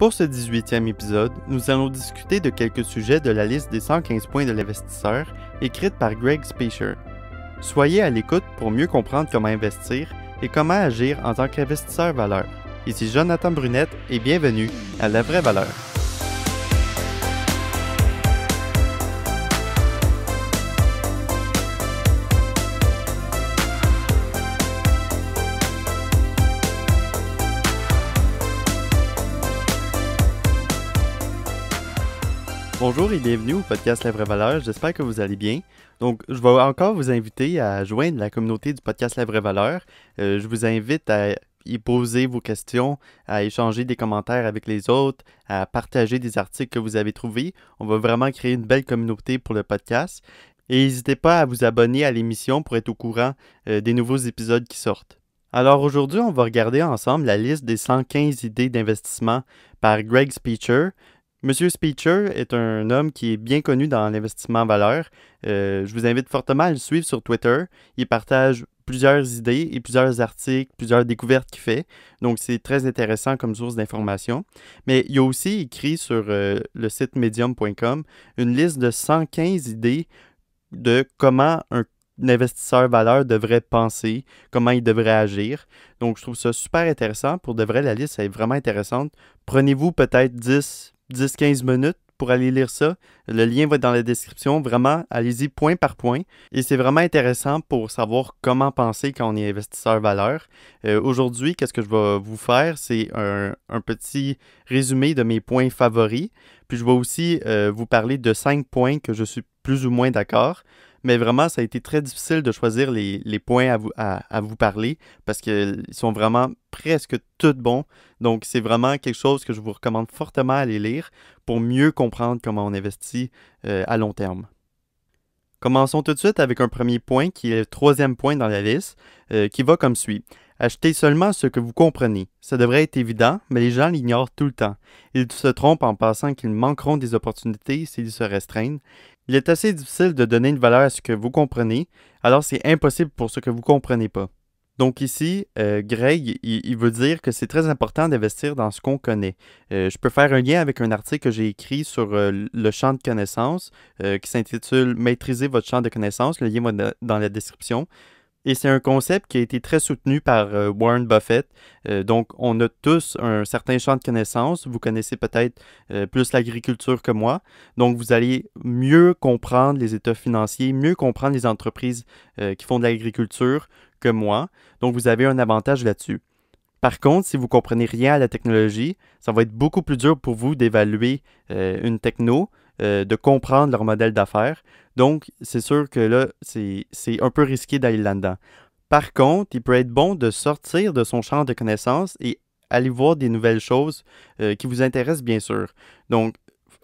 Pour ce 18e épisode, nous allons discuter de quelques sujets de la liste des 115 points de l'investisseur écrite par Greg Speicher. Soyez à l'écoute pour mieux comprendre comment investir et comment agir en tant qu'investisseur valeur. Ici Jonathan Brunette et bienvenue à La Vraie Valeur. Bonjour et bienvenue au podcast La Vraie Valeur. J'espère que vous allez bien. Donc, je vais encore vous inviter à joindre la communauté du podcast La Vraie Valeur. Euh, je vous invite à y poser vos questions, à échanger des commentaires avec les autres, à partager des articles que vous avez trouvés. On va vraiment créer une belle communauté pour le podcast. Et n'hésitez pas à vous abonner à l'émission pour être au courant euh, des nouveaux épisodes qui sortent. Alors aujourd'hui, on va regarder ensemble la liste des 115 idées d'investissement par Greg Speecher. Monsieur Speecher est un homme qui est bien connu dans l'investissement valeur. Euh, je vous invite fortement à le suivre sur Twitter. Il partage plusieurs idées et plusieurs articles, plusieurs découvertes qu'il fait. Donc, c'est très intéressant comme source d'information. Mais il a aussi écrit sur euh, le site medium.com une liste de 115 idées de comment un investisseur valeur devrait penser, comment il devrait agir. Donc, je trouve ça super intéressant. Pour de vrai, la liste est vraiment intéressante. Prenez-vous peut-être 10, 10-15 minutes pour aller lire ça. Le lien va être dans la description. Vraiment, allez-y point par point. Et c'est vraiment intéressant pour savoir comment penser quand on est investisseur valeur. Euh, aujourd'hui, qu'est-ce que je vais vous faire? C'est un, petit résumé de mes points favoris. Puis je vais aussi euh, vous parler de cinq points que je suis plus ou moins d'accord. Mais vraiment, ça a été très difficile de choisir les, points à vous, parler parce qu'ils sont vraiment presque tous bons. Donc, c'est vraiment quelque chose que je vous recommande fortement à les lire pour mieux comprendre comment on investit euh, à long terme. Commençons tout de suite avec un premier point qui est le troisième point dans la liste, euh, qui va comme suit. Achetez seulement ce que vous comprenez. Ça devrait être évident, mais les gens l'ignorent tout le temps. Ils se trompent en pensant qu'ils manqueront des opportunités s'ils se restreignent. Il est assez difficile de donner une valeur à ce que vous comprenez, alors c'est impossible pour ce que vous ne comprenez pas. Donc ici, euh, Greg, il, veut dire que c'est très important d'investir dans ce qu'on connaît. Euh, je peux faire un lien avec un article que j'ai écrit sur euh, le champ de connaissances qui s'intitule Maîtriser votre champ de connaissances. Le lien est dans la description. Et c'est un concept qui a été très soutenu par euh, Warren Buffett. Euh, donc, on a tous un certain champ de connaissances. Vous connaissez peut-être euh, plus l'agriculture que moi. Donc, vous allez mieux comprendre les états financiers, mieux comprendre les entreprises qui font de l'agriculture que moi. Donc, vous avez un avantage là-dessus. Par contre, si vous ne comprenez rien à la technologie, ça va être beaucoup plus dur pour vous d'évaluer une techno euh, de comprendre leur modèle d'affaires. Donc, c'est sûr que là, c'est un peu risqué d'aller là-dedans. Par contre, il peut être bon de sortir de son champ de connaissances et aller voir des nouvelles choses euh, qui vous intéressent, bien sûr. Donc,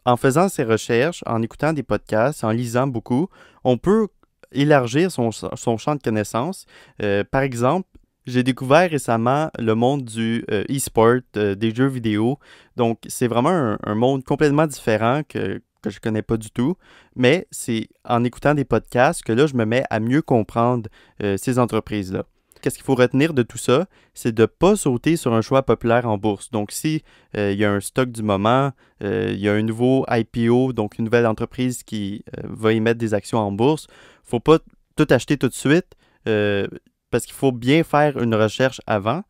en faisant ces recherches, en écoutant des podcasts, en lisant beaucoup, on peut élargir son, champ de connaissances. Euh, par exemple, j'ai découvert récemment le monde du e-sport, des jeux vidéo. Donc, c'est vraiment un, monde complètement différent que, que je connais pas du tout, mais c'est en écoutant des podcasts que là, je me mets à mieux comprendre euh, ces entreprises-là. Qu'est-ce qu'il faut retenir de tout ça? C'est de ne pas sauter sur un choix populaire en bourse. Donc, si euh, il y a un stock du moment, euh, il y a un nouveau IPO, donc une nouvelle entreprise qui va émettre des actions en bourse, il ne faut pas tout acheter tout de suite parce qu'il faut bien faire une recherche avant,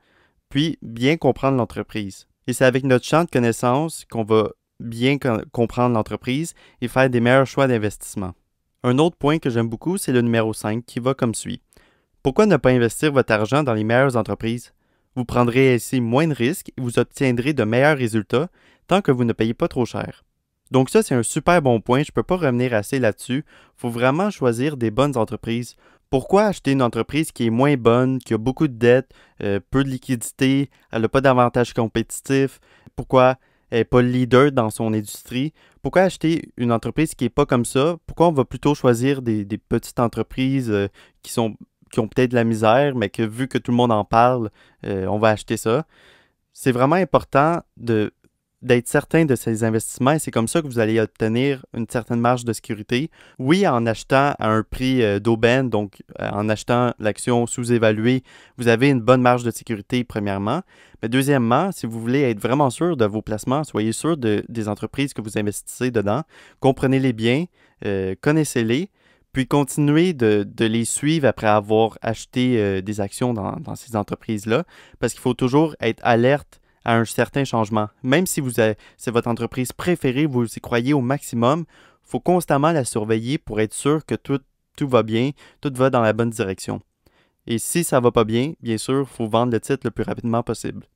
puis bien comprendre l'entreprise. Et c'est avec notre champ de connaissances qu'on va bien comprendre l'entreprise et faire des meilleurs choix d'investissement. Un autre point que j'aime beaucoup, c'est le numéro 5 qui va comme suit. Pourquoi ne pas investir votre argent dans les meilleures entreprises? Vous prendrez ainsi moins de risques et vous obtiendrez de meilleurs résultats tant que vous ne payez pas trop cher. Donc ça, c'est un super bon point, je ne peux pas revenir assez là-dessus. Il faut vraiment choisir des bonnes entreprises. Pourquoi acheter une entreprise qui est moins bonne, qui a beaucoup de dettes, euh, peu de liquidités, elle n'a pas d'avantages compétitifs? Pourquoi n'est pas leader dans son industrie, pourquoi acheter une entreprise qui n'est pas comme ça? Pourquoi on va plutôt choisir des, petites entreprises euh, qui, sont, qui ont peut-être de la misère, mais que vu que tout le monde en parle, euh, on va acheter ça? C'est vraiment important de d'être certain de ces investissements et c'est comme ça que vous allez obtenir une certaine marge de sécurité. Oui, en achetant à un prix euh, d'aubaine, donc euh, en achetant l'action sous-évaluée, vous avez une bonne marge de sécurité premièrement. Mais deuxièmement, si vous voulez être vraiment sûr de vos placements, soyez sûr des entreprises que vous investissez dedans, comprenez les bien, euh, connaissez-les puis continuez de, les suivre après avoir acheté des actions dans ces entreprises-là, parce qu'il faut toujours être alerte à un certain changement. Même si vous c'est votre entreprise préférée, vous y croyez au maximum, il faut constamment la surveiller pour être sûr que tout, va bien, tout va dans la bonne direction. Et si ça va pas bien, bien sûr, il faut vendre le titre le plus rapidement possible.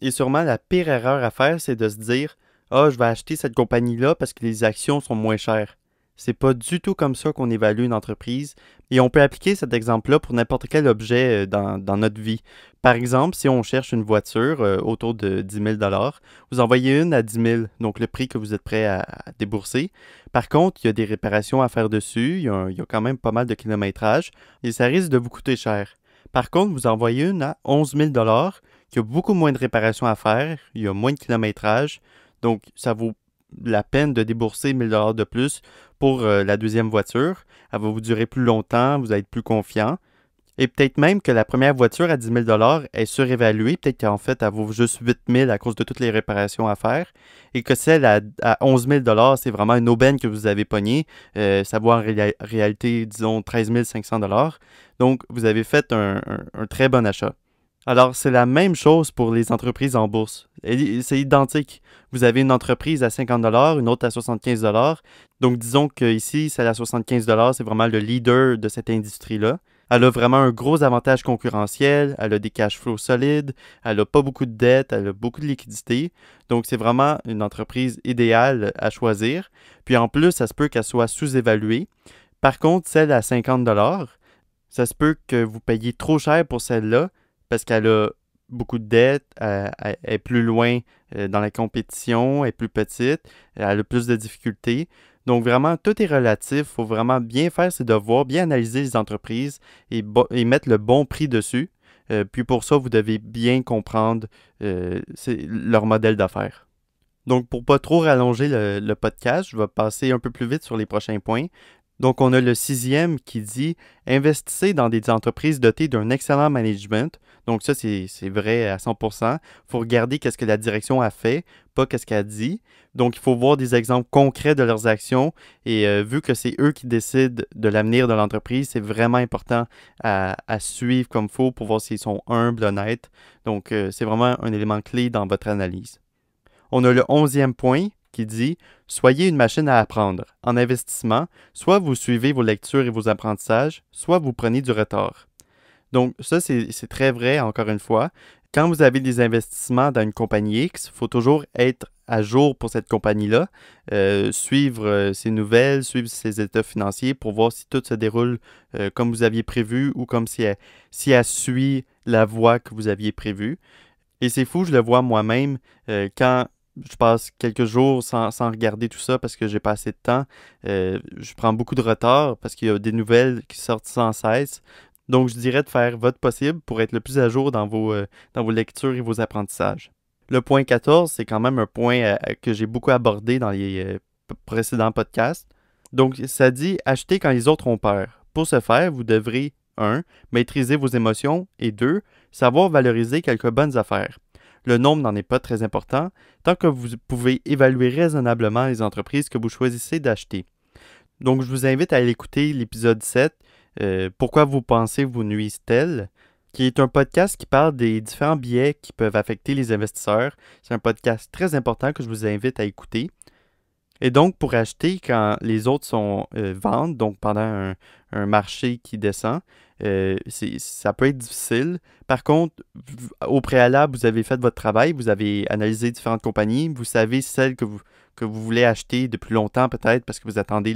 Et sûrement la pire erreur à faire, c'est de se dire Ah, oh, je vais acheter cette compagnie-là parce que les actions sont moins chères. C'est pas du tout comme ça qu'on évalue une entreprise et on peut appliquer cet exemple-là pour n'importe quel objet euh, dans, notre vie. Par exemple, si on cherche une voiture euh, autour de 10 000 vous envoyez une à 10 000 donc le prix que vous êtes prêt à, débourser. Par contre, il y a des réparations à faire dessus, il y, a quand même pas mal de kilométrage et ça risque de vous coûter cher. Par contre, vous envoyez une à 11 000 il y a beaucoup moins de réparations à faire, il y a moins de kilométrage, donc ça vaut la peine de débourser 1000 dollars de plus pour euh, la deuxième voiture. Elle va vous durer plus longtemps, vous allez être plus confiant. Et peut-être même que la première voiture à 10 000 est surévaluée. Peut-être qu'en fait, elle vaut juste 8 000 à cause de toutes les réparations à faire. Et que celle à, 11 000 c'est vraiment une aubaine que vous avez pognée. savoir euh, ça vaut en réalité, disons, 13 500 Donc, vous avez fait un très bon achat. Alors, c'est la même chose pour les entreprises en bourse. C'est identique. Vous avez une entreprise à 50 une autre à 75 Donc, disons qu'ici, celle à 75 c'est vraiment le leader de cette industrie-là. Elle a vraiment un gros avantage concurrentiel, elle a des cash flows solides, elle n'a pas beaucoup de dettes, elle a beaucoup de liquidités. Donc, c'est vraiment une entreprise idéale à choisir. Puis en plus, ça se peut qu'elle soit sous-évaluée. Par contre, celle à 50 ça se peut que vous payiez trop cher pour celle-là, parce qu'elle a beaucoup de dettes, euh, elle, est plus loin euh, dans la compétition, elle est plus petite, elle a plus de difficultés. Donc vraiment, tout est relatif. Il faut vraiment bien faire ses devoirs, bien analyser les entreprises et, mettre le bon prix dessus. Euh, puis pour ça, vous devez bien comprendre leur modèle d'affaires. Donc pour pas trop rallonger le, le podcast, je vais passer un peu plus vite sur les prochains points. Donc on a le sixième qui dit investissez dans des entreprises dotées d'un excellent management donc ça, c'est vrai à 100%. Il faut regarder qu'est-ce que la direction a fait, pas qu'est-ce qu'elle a dit. Donc il faut voir des exemples concrets de leurs actions. Et euh, vu que c'est eux qui décident de l'avenir de l'entreprise, c'est vraiment important à, suivre comme il faut pour voir s'ils sont humbles, honnêtes. Donc euh, c'est vraiment un élément clé dans votre analyse. On a le onzième point qui dit Soyez une machine à apprendre. En investissement, soit vous suivez vos lectures et vos apprentissages, soit vous prenez du retard. Donc, ça, c'est très vrai, encore une fois. Quand vous avez des investissements dans une compagnie X, il faut toujours être à jour pour cette compagnie-là, euh, suivre euh, ses nouvelles, suivre ses états financiers pour voir si tout se déroule euh, comme vous aviez prévu ou comme si elle, si suit la voie que vous aviez prévue. Et c'est fou, je le vois moi-même quand je passe quelques jours sans, regarder tout ça parce que j'ai pas assez de temps. je prends beaucoup de retard parce qu'il y a des nouvelles qui sortent sans cesse. Donc, je dirais de faire votre possible pour être le plus à jour dans vos, euh, dans vos lectures et vos apprentissages. Le point 14, c'est quand même un point euh, euh, que j'ai beaucoup abordé dans les précédents podcasts. Donc, ça dit acheter quand les autres ont peur. Pour ce faire, vous devrez 1. Maîtriser vos émotions et 2. Savoir valoriser quelques bonnes affaires. Le nombre n'en est pas très important tant que vous pouvez évaluer raisonnablement les entreprises que vous choisissez d'acheter. Donc je vous invite à aller écouter l'épisode 7 euh, Pourquoi vous pensez vous nuisent-elles qui est un podcast qui parle des différents biais qui peuvent affecter les investisseurs. C'est un podcast très important que je vous invite à écouter. Et donc, pour acheter quand les autres sont euh, ventes, donc pendant un marché qui descend, euh, ça peut être difficile. Par contre, au préalable, vous avez fait votre travail, vous avez analysé différentes compagnies, vous savez celles que vous, voulez acheter depuis longtemps peut-être parce que vous attendez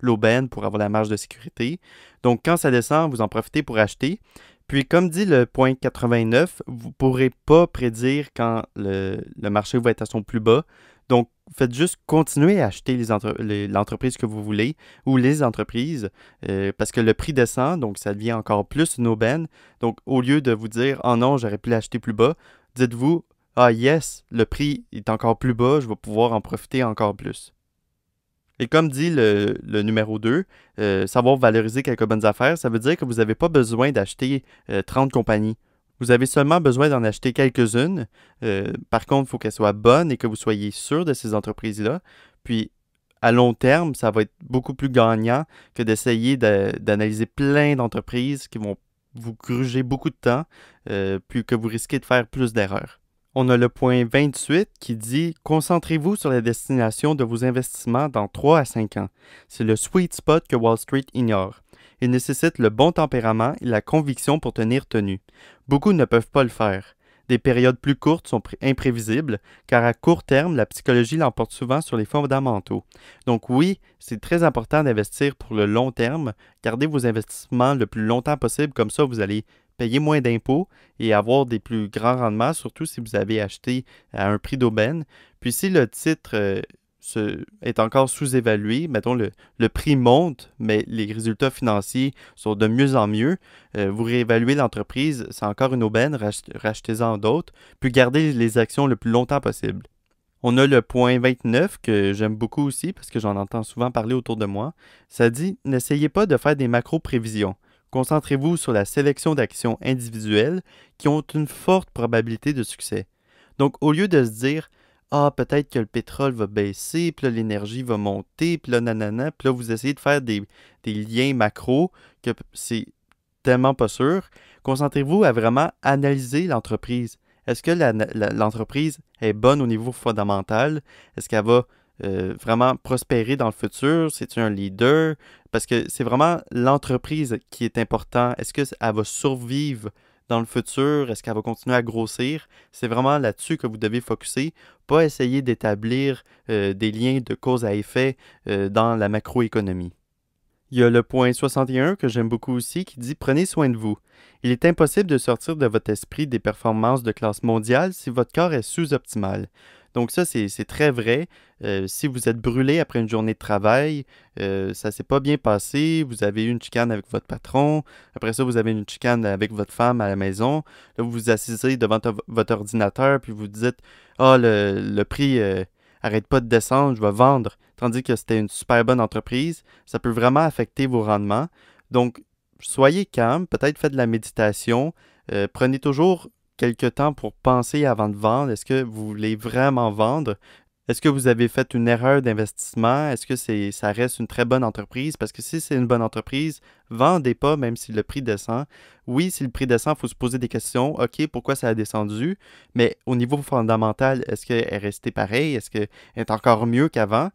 l'aubaine pour avoir la marge de sécurité. Donc quand ça descend, vous en profitez pour acheter. Puis comme dit le point 89, vous ne pourrez pas prédire quand le marché va être à son plus bas. Donc, faites juste continuer à acheter l'entreprise que vous voulez ou les entreprises euh, parce que le prix descend, donc ça devient encore plus une aubaine. Donc, au lieu de vous dire « Oh non, j'aurais pu l'acheter plus bas », dites-vous « Ah yes, le prix est encore plus bas, je vais pouvoir en profiter encore plus ». Et comme dit le, numéro 2, euh, savoir valoriser quelques bonnes affaires, ça veut dire que vous n'avez pas besoin d'acheter 30 euh, compagnies. Vous avez seulement besoin d'en acheter quelques-unes. Euh, par contre, il faut qu'elles soient bonnes et que vous soyez sûr de ces entreprises-là. Puis, à long terme, ça va être beaucoup plus gagnant que d'essayer d'analyser plein d'entreprises qui vont vous gruger beaucoup de temps, euh, puis que vous risquez de faire plus d'erreurs. On a le point 28 qui dit Concentrez-vous sur la destination de vos investissements dans 3 à 5 ans. C'est le sweet spot que Wall Street ignore. Il nécessite le bon tempérament et la conviction pour tenir tenu. Beaucoup ne peuvent pas le faire. Des périodes plus courtes sont imprévisibles, car à court terme, la psychologie l'emporte souvent sur les fondamentaux. Donc oui, c'est très important d'investir pour le long terme. Gardez vos investissements le plus longtemps possible, comme ça vous allez payer moins d'impôts et avoir des plus grands rendements, surtout si vous avez acheté à un prix d'aubaine. Puis si le titre euh, est encore sous-évalué. Mettons, le, le, prix monte, mais les résultats financiers sont de mieux en mieux. Euh, vous réévaluez l'entreprise, c'est encore une aubaine, rachetez-en d'autres, puis gardez les actions le plus longtemps possible. On a le point 29 que j'aime beaucoup aussi parce que j'en entends souvent parler autour de moi. Ça dit N'essayez pas de faire des macro-prévisions. Concentrez-vous sur la sélection d'actions individuelles qui ont une forte probabilité de succès. Donc, au lieu de se dire ah, peut-être que le pétrole va baisser, puis l'énergie va monter, puis là, nanana. Puis là, vous essayez de faire des, liens macro que c'est tellement pas sûr. Concentrez-vous à vraiment analyser l'entreprise. Est-ce que l'entreprise est bonne au niveau fondamental? Est-ce qu'elle va euh, vraiment prospérer dans le futur? cest un leader? Parce que c'est vraiment l'entreprise qui est importante. Est-ce qu'elle va survivre dans le futur, est-ce qu'elle va continuer à grossir? C'est vraiment là-dessus que vous devez focusser, pas essayer d'établir euh, des liens de cause à effet euh, dans la macroéconomie. Il y a le point 61 que j'aime beaucoup aussi qui dit Prenez soin de vous. Il est impossible de sortir de votre esprit des performances de classe mondiale si votre corps est sous-optimal. Donc ça, c'est très vrai. Euh, si vous êtes brûlé après une journée de travail, ça euh, ça s'est pas bien passé, vous avez eu une chicane avec votre patron, après ça, vous avez une chicane avec votre femme à la maison, là, vous vous assisez devant votre ordinateur, puis vous dites, ah, le, prix... Euh, arrête pas de descendre, je vais vendre. Tandis que c'était une super bonne entreprise, ça peut vraiment affecter vos rendements. Donc, soyez calme, peut-être faites de la méditation, prenez toujours quelques temps pour penser avant de vendre. Est-ce que vous voulez vraiment vendre? Est-ce que vous avez fait une erreur d'investissement? Est-ce que c'est, ça reste une très bonne entreprise? Parce que si c'est une bonne entreprise, vendez pas même si le prix descend. Oui, si le prix descend, il faut se poser des questions. OK, pourquoi ça a descendu? Mais au niveau fondamental, est-ce qu'elle est restée pareille? Est-ce qu'elle est encore mieux qu'avant?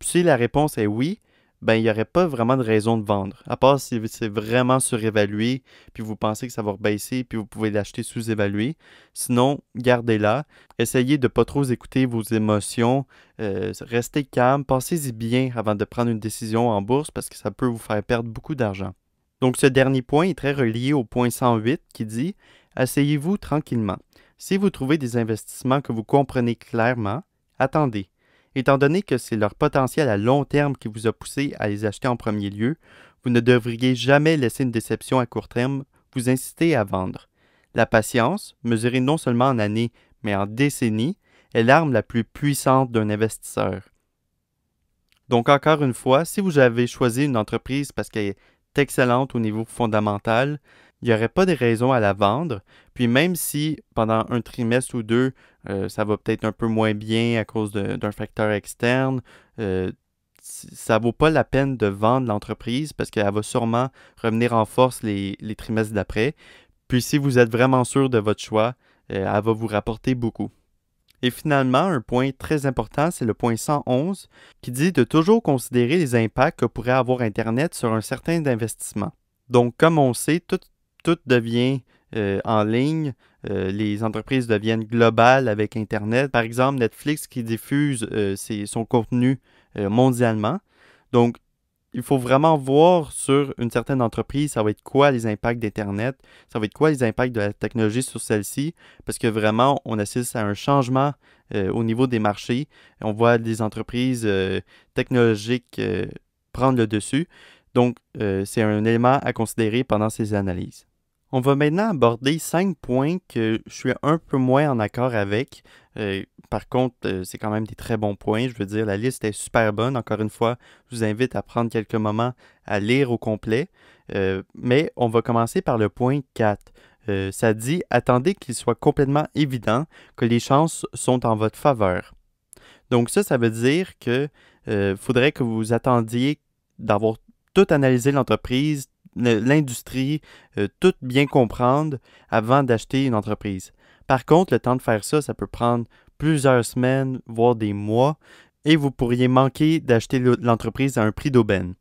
Si la réponse est oui, ben, il n'y aurait pas vraiment de raison de vendre. À part si c'est vraiment surévalué, puis vous pensez que ça va rebaisser, puis vous pouvez l'acheter sous-évalué. Sinon, gardez-la. Essayez de pas trop écouter vos émotions. Euh, restez calme. Pensez-y bien avant de prendre une décision en bourse parce que ça peut vous faire perdre beaucoup d'argent. Donc, ce dernier point est très relié au point 108 qui dit Asseyez-vous tranquillement. Si vous trouvez des investissements que vous comprenez clairement, attendez. Étant donné que c'est leur potentiel à long terme qui vous a poussé à les acheter en premier lieu, vous ne devriez jamais laisser une déception à court terme vous inciter à vendre. La patience, mesurée non seulement en années, mais en décennies, est l'arme la plus puissante d'un investisseur. Donc encore une fois, si vous avez choisi une entreprise parce qu'elle est excellente au niveau fondamental, il n'y aurait pas de raison à la vendre. Puis même si pendant un trimestre ou deux, euh, ça va peut-être un peu moins bien à cause d'un facteur externe, ça euh, ça vaut pas la peine de vendre l'entreprise parce qu'elle va sûrement revenir en force les, trimestres d'après. Puis si vous êtes vraiment sûr de votre choix, euh, elle va vous rapporter beaucoup. Et finalement, un point très important, c'est le point 111 qui dit de toujours considérer les impacts que pourrait avoir Internet sur un certain investissement. Donc, comme on sait, tout tout devient euh, en ligne. Euh, les entreprises deviennent globales avec Internet. Par exemple, Netflix qui diffuse euh, son contenu mondialement. Donc, il faut vraiment voir sur une certaine entreprise, ça va être quoi les impacts d'Internet, ça va être quoi les impacts de la technologie sur celle-ci, parce que vraiment, on assiste à un changement au niveau des marchés. On voit des entreprises technologiques prendre le dessus. Donc, c'est un élément à considérer pendant ces analyses. On va maintenant aborder cinq points que je suis un peu moins en accord avec. Euh, par contre, euh, c'est quand même des très bons points. Je veux dire, la liste est super bonne. Encore une fois, je vous invite à prendre quelques moments à lire au complet. Euh, mais on va commencer par le point 4. ça dit Attendez qu'il soit complètement évident que les chances sont en votre faveur. Donc ça, ça veut dire que faudrait que vous attendiez d'avoir tout analysé l'entreprise, l'industrie, euh, tout bien comprendre avant d'acheter une entreprise. Par contre, le temps de faire ça, ça peut prendre plusieurs semaines, voire des mois, et vous pourriez manquer d'acheter l'entreprise à un prix d'aubaine.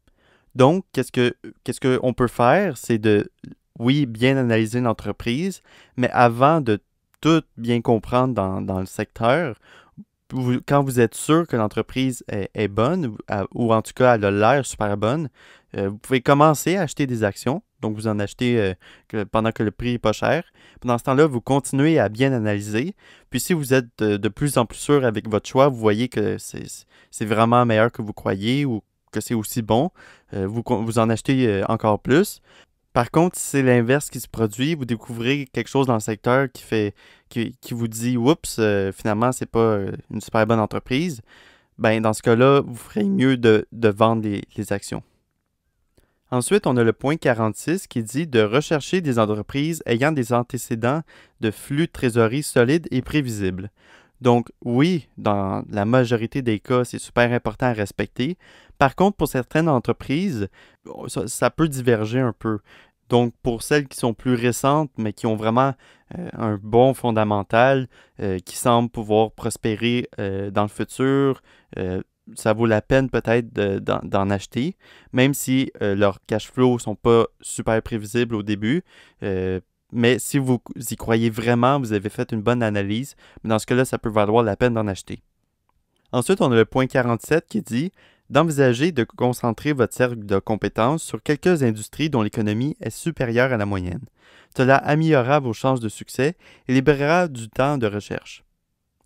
Donc, qu'est-ce qu'on peut faire, c'est de oui, bien analyser une entreprise, mais avant de tout bien comprendre dans le secteur, quand vous êtes sûr que l'entreprise est, bonne, ou en tout cas elle a l'air super bonne, euh, vous pouvez commencer à acheter des actions. Donc, vous en achetez euh, pendant que le prix n'est pas cher. Pendant ce temps-là, vous continuez à bien analyser. Puis, si vous êtes de, plus en plus sûr avec votre choix, vous voyez que c'est vraiment meilleur que vous croyez ou que c'est aussi bon, euh, vous, vous en achetez encore plus. Par contre, si c'est l'inverse qui se produit, vous découvrez quelque chose dans le secteur qui fait qui, vous dit oups, finalement, euh, finalement, c'est pas euh, une super bonne entreprise, ben dans ce cas-là, vous ferez mieux de, vendre les, actions. Ensuite, on a le point 46 qui dit de rechercher des entreprises ayant des antécédents de flux de trésorerie solides et prévisibles. Donc oui, dans la majorité des cas, c'est super important à respecter. Par contre, pour certaines entreprises, ça peut diverger un peu. Donc, pour celles qui sont plus récentes, mais qui ont vraiment euh, un bon fondamental, euh, qui semblent pouvoir prospérer euh, dans le futur, ça vaut la peine peut-être d'en acheter, même si leurs cash flows ne sont pas super prévisibles au début. mais si vous y croyez vraiment, vous avez fait une bonne analyse, dans ce cas-là, ça peut valoir la peine d'en acheter. Ensuite, on a le point 47 qui dit d'envisager de concentrer votre cercle de compétences sur quelques industries dont l'économie est supérieure à la moyenne. Cela améliorera vos chances de succès et libérera du temps de recherche.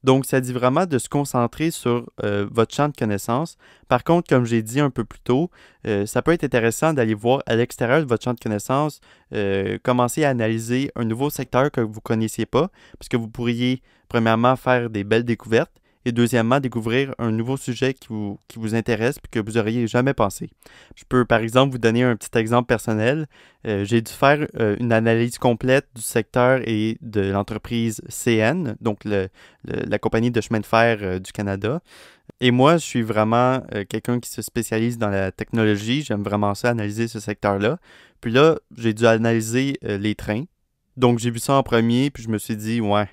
Donc, ça dit vraiment de se concentrer sur euh, votre champ de connaissances. Par contre, comme j'ai dit un peu plus tôt, euh, ça peut être intéressant d'aller voir à l'extérieur de votre champ de connaissances, euh, commencer à analyser un nouveau secteur que vous ne connaissiez pas, puisque vous pourriez, premièrement, faire des belles découvertes, et deuxièmement, découvrir un nouveau sujet qui vous, intéresse et que vous n'auriez jamais pensé. Je peux par exemple vous donner un petit exemple personnel. Euh, j'ai dû faire euh, une analyse complète du secteur et de l'entreprise CN, donc le, la compagnie de chemin de fer euh, du Canada. Et moi, je suis vraiment quelqu'un qui se spécialise dans la technologie. J'aime vraiment ça, analyser ce secteur-là. Puis là, j'ai dû analyser les trains. Donc, j'ai vu ça en premier, puis je me suis dit, ouais,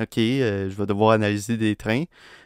OK, euh, je vais devoir analyser des trains.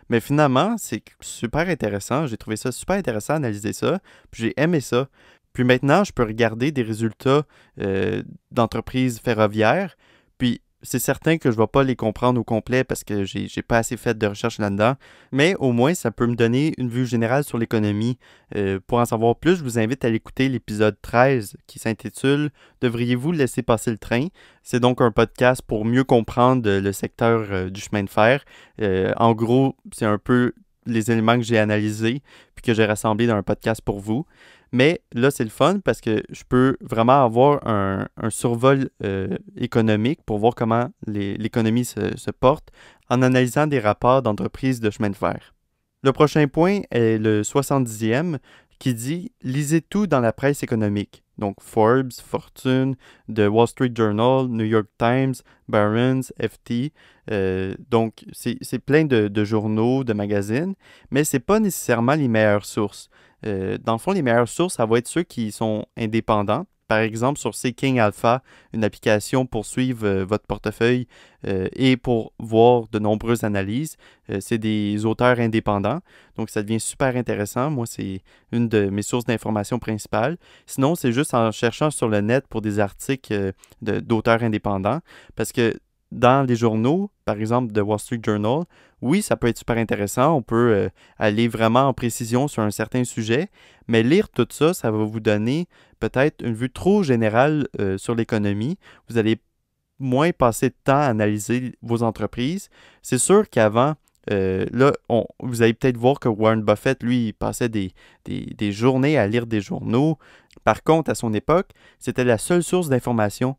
Mais finalement, c'est super intéressant. J'ai trouvé ça super intéressant d'analyser ça. Puis j'ai aimé ça. Puis maintenant, je peux regarder des résultats euh, d'entreprises ferroviaires. Puis c'est certain que je ne vais pas les comprendre au complet parce que j'ai n'ai pas assez fait de recherche là-dedans, mais au moins ça peut me donner une vue générale sur l'économie. Euh, pour en savoir plus, je vous invite à l'écouter l'épisode 13 qui s'intitule Devriez-vous laisser passer le train C'est donc un podcast pour mieux comprendre le secteur euh, du chemin de fer. Euh, en gros, c'est un peu les éléments que j'ai analysés puis que j'ai rassemblés dans un podcast pour vous. Mais là, c'est le fun parce que je peux vraiment avoir un, survol euh, économique pour voir comment l'économie se, porte en analysant des rapports d'entreprises de chemin de fer. Le prochain point est le 70e qui dit Lisez tout dans la presse économique. Donc Forbes, Fortune, The Wall Street Journal, New York Times, Barron's, FT. Euh, donc c'est plein de journaux, de magazines, mais ce n'est pas nécessairement les meilleures sources euh, dans le fond, les meilleures sources, ça va être ceux qui sont indépendants. Par exemple, sur Seeking Alpha, une application pour suivre euh, votre portefeuille euh, et pour voir de nombreuses analyses. c'est des auteurs indépendants, donc ça devient super intéressant. Moi, c'est une de mes sources d'information principales. Sinon, c'est juste en cherchant sur le net pour des articles d'auteurs indépendants, parce que dans les journaux, par exemple de Wall Street Journal, oui, ça peut être super intéressant, on peut euh, aller vraiment en précision sur un certain sujet, mais lire tout ça, ça va vous donner peut-être une vue trop générale euh, sur l'économie. Vous allez moins passer de temps à analyser vos entreprises. C'est sûr qu'avant, euh, là, vous allez peut-être voir que Warren Buffett, lui, il passait des, des journées à lire des journaux. Par contre, à son époque, c'était la seule source d'information.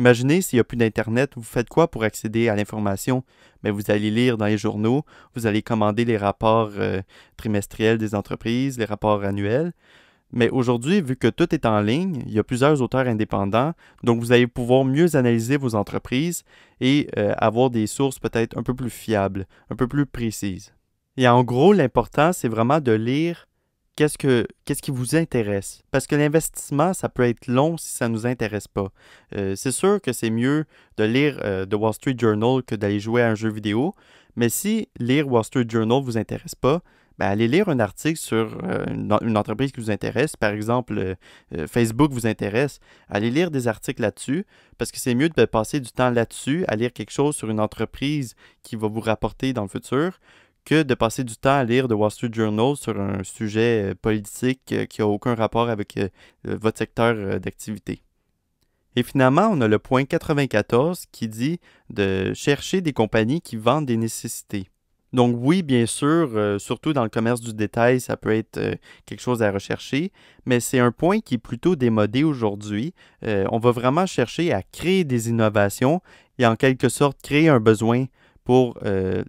Imaginez s'il n'y a plus d'Internet, vous faites quoi pour accéder à l'information? Mais ben, vous allez lire dans les journaux, vous allez commander les rapports euh, trimestriels des entreprises, les rapports annuels. Mais aujourd'hui, vu que tout est en ligne, il y a plusieurs auteurs indépendants, donc vous allez pouvoir mieux analyser vos entreprises et euh, avoir des sources peut-être un peu plus fiables, un peu plus précises. Et en gros, l'important, c'est vraiment de lire qu'est-ce, que, qu'est-ce qui vous intéresse. Parce que l'investissement, ça peut être long si ça ne nous intéresse pas. Euh, c'est sûr que c'est mieux de lire euh, The Wall Street Journal que d'aller jouer à un jeu vidéo, mais si lire Wall Street Journal ne vous intéresse pas, ben, allez lire un article sur euh, une, entreprise qui vous intéresse, par exemple Facebook vous intéresse, allez lire des articles là-dessus, parce que c'est mieux de passer du temps là-dessus à lire quelque chose sur une entreprise qui va vous rapporter dans le futur que de passer du temps à lire The Wall Street Journal sur un sujet euh, politique euh, qui n'a aucun rapport avec euh, votre secteur d'activité. Et finalement, on a le point 94 qui dit de chercher des compagnies qui vendent des nécessités. Donc oui, bien sûr, surtout dans le commerce du détail, ça peut être quelque chose à rechercher, mais c'est un point qui est plutôt démodé aujourd'hui. on va vraiment chercher à créer des innovations et en quelque sorte créer un besoin pour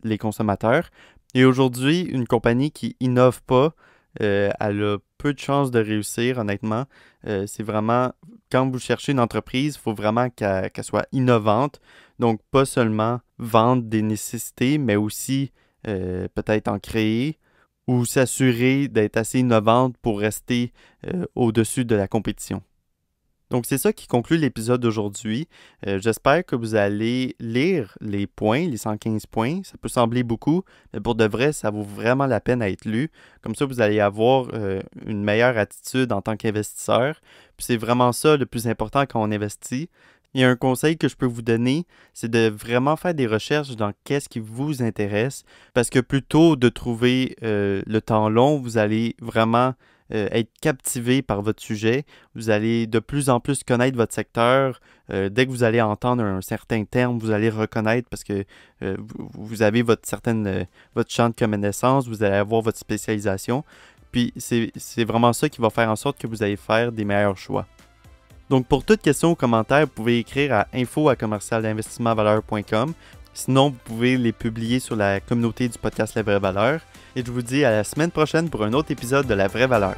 les consommateurs. Et aujourd'hui, une compagnie qui innove pas, euh, elle a peu de chances de réussir, honnêtement. Euh, c'est vraiment, quand vous cherchez une entreprise, il faut vraiment qu'elle soit innovante. Donc, pas seulement vendre des nécessités, mais aussi euh, peut-être en créer ou s'assurer d'être assez innovante pour rester au-dessus de la compétition. Donc c'est ça qui conclut l'épisode d'aujourd'hui. Euh, j'espère que vous allez lire les points, les 115 points. Ça peut sembler beaucoup, mais pour de vrai, ça vaut vraiment la peine à être lu. Comme ça, vous allez avoir euh, une meilleure attitude en tant qu'investisseur. Puis c'est vraiment ça le plus important quand on investit. Il y a un conseil que je peux vous donner, c'est de vraiment faire des recherches dans qu'est-ce qui vous intéresse, parce que plutôt de trouver euh, le temps long, vous allez vraiment euh, être captivé par votre sujet. Vous allez de plus en plus connaître votre secteur. Euh, dès que vous allez entendre un certain terme, vous allez reconnaître parce que euh, vous avez votre certaine votre champ de connaissance, vous allez avoir votre spécialisation. Puis c'est vraiment ça qui va faire en sorte que vous allez faire des meilleurs choix. Donc pour toute questions ou commentaire, vous pouvez écrire à info à Sinon, vous pouvez les publier sur la communauté du podcast La Vraie Valeur et je vous dis à la semaine prochaine pour un autre épisode de La Vraie Valeur.